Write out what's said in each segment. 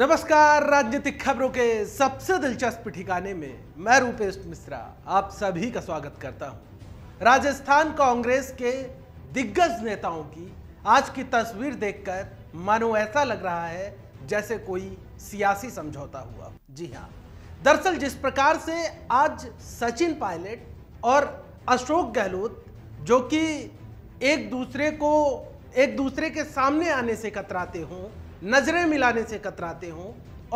नमस्कार राजनीतिक खबरों के सबसे दिलचस्प ठिकाने में मैं रूपेश मिश्रा आप सभी का स्वागत करता हूं। राजस्थान कांग्रेस के दिग्गज नेताओं की आज की तस्वीर देखकर मानो ऐसा लग रहा है जैसे कोई सियासी समझौता हुआ जी हाँ दरअसल जिस प्रकार से आज सचिन पायलट और अशोक गहलोत जो कि एक दूसरे को एक दूसरे के सामने आने से कतराते हों नज़रें मिलाने से कतराते हों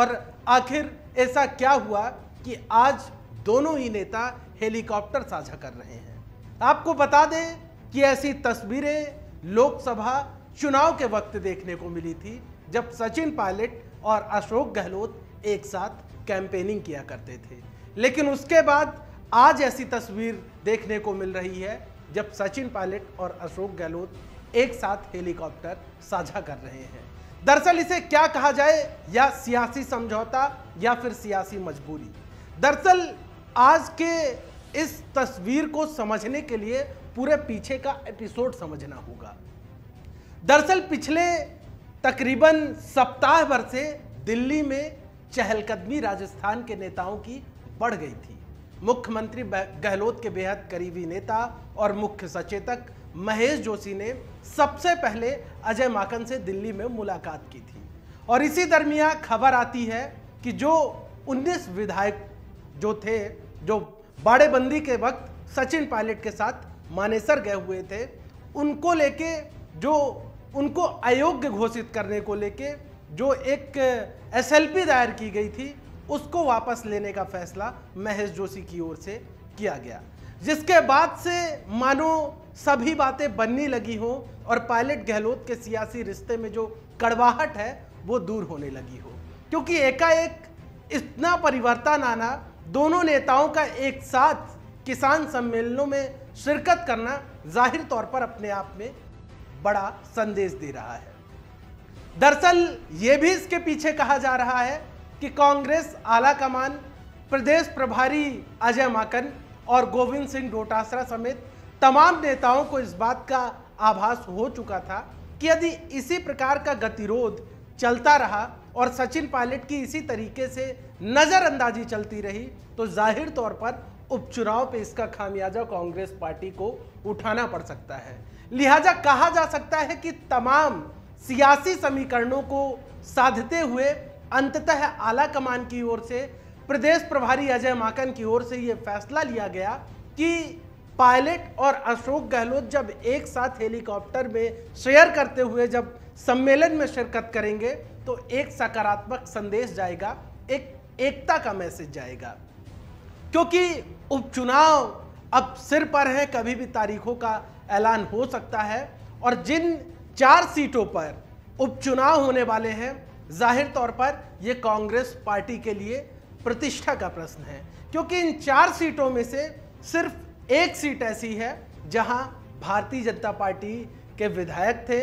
और आखिर ऐसा क्या हुआ कि आज दोनों ही नेता हेलीकॉप्टर साझा कर रहे हैं आपको बता दें कि ऐसी तस्वीरें लोकसभा चुनाव के वक्त देखने को मिली थी जब सचिन पायलट और अशोक गहलोत एक साथ कैंपेनिंग किया करते थे लेकिन उसके बाद आज ऐसी तस्वीर देखने को मिल रही है जब सचिन पायलट और अशोक गहलोत एक साथ हेलीकॉप्टर साझा कर रहे हैं दरअसल इसे क्या कहा जाए या सियासी समझौता या फिर सियासी मजबूरी दरअसल आज के इस तस्वीर को समझने के लिए पूरे पीछे का एपिसोड समझना होगा दरअसल पिछले तकरीबन सप्ताह भर से दिल्ली में चहलकदमी राजस्थान के नेताओं की बढ़ गई थी मुख्यमंत्री गहलोत के बेहद करीबी नेता और मुख्य सचेतक महेश जोशी ने सबसे पहले अजय माकन से दिल्ली में मुलाकात की थी और इसी दरमियान खबर आती है कि जो 19 विधायक जो थे जो बाड़ेबंदी के वक्त सचिन पायलट के साथ मानेसर गए हुए थे उनको लेके जो उनको अयोग्य घोषित करने को लेके जो एक एसएलपी दायर की गई थी उसको वापस लेने का फैसला महेश जोशी की ओर से किया गया जिसके बाद से मानो सभी बातें बनने लगी हो और पायलट गहलोत के सियासी रिश्ते में जो कड़वाहट है वो दूर होने लगी हो क्योंकि एकाएक इतना परिवर्तन आना दोनों नेताओं का एक साथ किसान सम्मेलनों में शिरकत करना जाहिर तौर पर अपने आप में बड़ा संदेश दे रहा है दरअसल ये भी इसके पीछे कहा जा रहा है कि कांग्रेस आला कमान प्रदेश प्रभारी अजय माकन और गोविंद सिंह डोटासरा समेत तमाम नेताओं को इस बात का आभास हो चुका था कि यदि इसी प्रकार का गतिरोध चलता रहा और सचिन पायलट की इसी तरीके से नज़रअंदाजी चलती रही तो जाहिर तौर पर उपचुनाव पे इसका खामियाजा कांग्रेस पार्टी को उठाना पड़ सकता है लिहाजा कहा जा सकता है कि तमाम सियासी समीकरणों को साधते हुए अंततः आला कमान की ओर से प्रदेश प्रभारी अजय माकन की ओर से ये फैसला लिया गया कि पायलट और अशोक गहलोत जब एक साथ हेलीकॉप्टर में शेयर करते हुए जब सम्मेलन में शिरकत करेंगे तो एक सकारात्मक संदेश जाएगा एक एकता का मैसेज जाएगा क्योंकि उपचुनाव अब सिर पर है कभी भी तारीखों का ऐलान हो सकता है और जिन चार सीटों पर उपचुनाव होने वाले हैं जाहिर तौर पर ये कांग्रेस पार्टी के लिए प्रतिष्ठा का प्रश्न है क्योंकि इन चार सीटों में से सिर्फ एक सीट ऐसी है जहां भारतीय जनता पार्टी के विधायक थे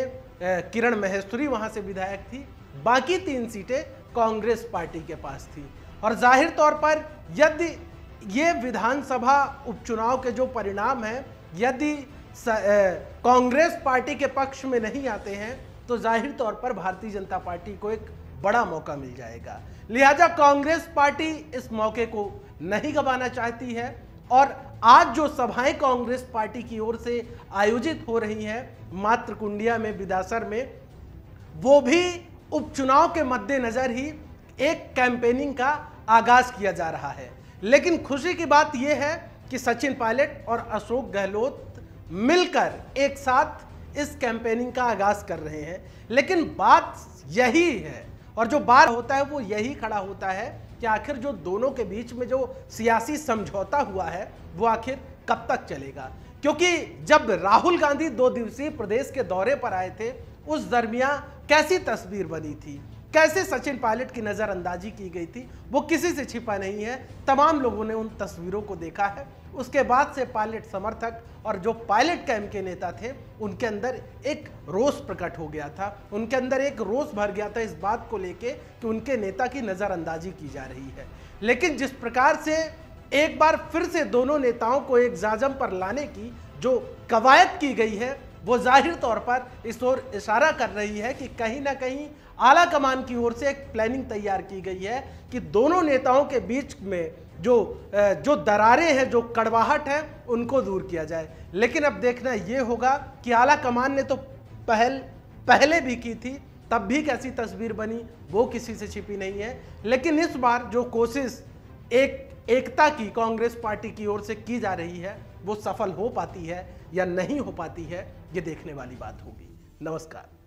किरण महेश्वरी वहां से विधायक थी बाकी तीन सीटें कांग्रेस पार्टी के पास थी और जाहिर तौर पर यदि ये विधानसभा उपचुनाव के जो परिणाम हैं यदि कांग्रेस पार्टी के पक्ष में नहीं आते हैं तो जाहिर तौर पर भारतीय जनता पार्टी को एक बड़ा मौका मिल जाएगा लिहाजा कांग्रेस पार्टी इस मौके को नहीं गंवाना चाहती है और आज जो सभाएं कांग्रेस पार्टी की ओर से आयोजित हो रही हैं मात्र कुंडिया में बिदासर में वो भी उपचुनाव के मद्देनज़र ही एक कैंपेनिंग का आगाज किया जा रहा है लेकिन खुशी की बात यह है कि सचिन पायलट और अशोक गहलोत मिलकर एक साथ इस कैंपेनिंग का आगाज कर रहे हैं लेकिन बात यही है और जो बार होता है वो यही खड़ा होता है कि आखिर जो दोनों के बीच में जो सियासी समझौता हुआ है वो आखिर कब तक चलेगा क्योंकि जब राहुल गांधी दो दिवसीय प्रदेश के दौरे पर आए थे उस दरमियान कैसी तस्वीर बनी थी कैसे सचिन पायलट की नज़रअंदाजी की गई थी वो किसी से छिपा नहीं है तमाम लोगों ने उन तस्वीरों को देखा है उसके बाद से पायलट समर्थक और जो पायलट कैम्प के नेता थे उनके अंदर एक रोष प्रकट हो गया था उनके अंदर एक रोष भर गया था इस बात को लेके कि उनके नेता की नज़रअंदाजी की जा रही है लेकिन जिस प्रकार से एक बार फिर से दोनों नेताओं को एक जाजम पर लाने की जो कवायद की गई है वो जाहिर तौर पर इस ओर इशारा कर रही है कि कहीं ना कहीं आला कमान की ओर से एक प्लानिंग तैयार की गई है कि दोनों नेताओं के बीच में जो जो दरारें हैं जो कड़वाहट है उनको दूर किया जाए लेकिन अब देखना ये होगा कि आला कमान ने तो पहल पहले भी की थी तब भी कैसी तस्वीर बनी वो किसी से छिपी नहीं है लेकिन इस बार जो कोशिश एक एकता की कांग्रेस पार्टी की ओर से की जा रही है वो सफल हो पाती है या नहीं हो पाती है ये देखने वाली बात होगी नमस्कार